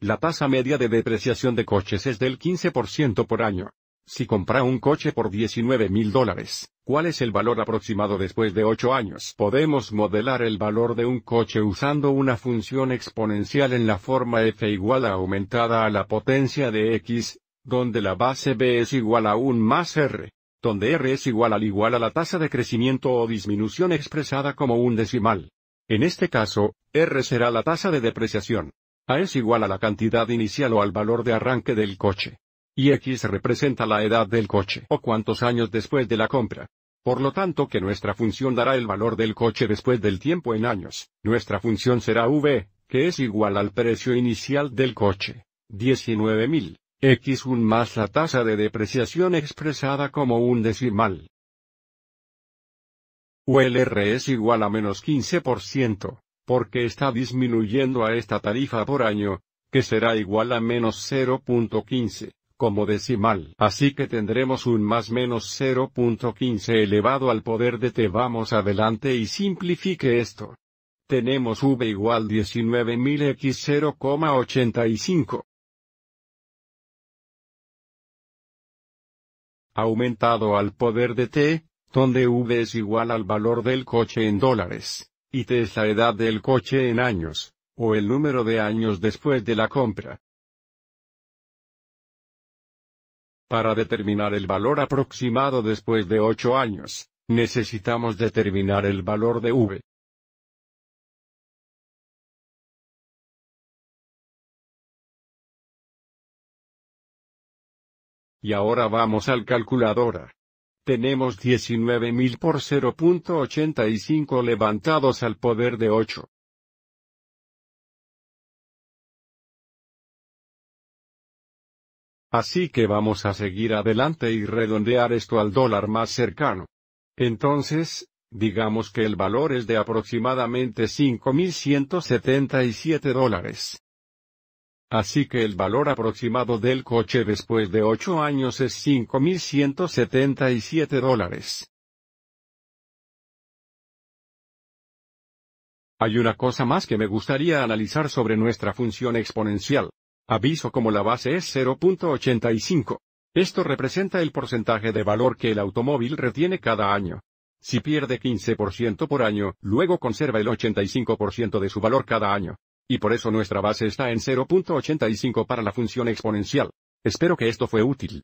La tasa media de depreciación de coches es del 15% por año. Si compra un coche por 19 mil dólares, ¿cuál es el valor aproximado después de 8 años? Podemos modelar el valor de un coche usando una función exponencial en la forma f igual a aumentada a la potencia de x, donde la base b es igual a un más r, donde r es igual al igual a la tasa de crecimiento o disminución expresada como un decimal. En este caso, R será la tasa de depreciación. A es igual a la cantidad inicial o al valor de arranque del coche. Y X representa la edad del coche o cuántos años después de la compra. Por lo tanto que nuestra función dará el valor del coche después del tiempo en años. Nuestra función será V, que es igual al precio inicial del coche. 19.000. x un más la tasa de depreciación expresada como un decimal. ULR es igual a menos 15% porque está disminuyendo a esta tarifa por año, que será igual a menos 0.15, como decimal. Así que tendremos un más menos 0.15 elevado al poder de t. Vamos adelante y simplifique esto. Tenemos v igual 19.000x 0,85. Aumentado al poder de t, donde v es igual al valor del coche en dólares. Y te es la edad del coche en años, o el número de años después de la compra. Para determinar el valor aproximado después de 8 años, necesitamos determinar el valor de V. Y ahora vamos al calculadora. Tenemos 19.000 por 0.85 levantados al poder de 8. Así que vamos a seguir adelante y redondear esto al dólar más cercano. Entonces, digamos que el valor es de aproximadamente 5.177 dólares. Así que el valor aproximado del coche después de 8 años es 5.177 dólares. Hay una cosa más que me gustaría analizar sobre nuestra función exponencial. Aviso como la base es 0.85. Esto representa el porcentaje de valor que el automóvil retiene cada año. Si pierde 15% por año, luego conserva el 85% de su valor cada año. Y por eso nuestra base está en 0.85 para la función exponencial. Espero que esto fue útil.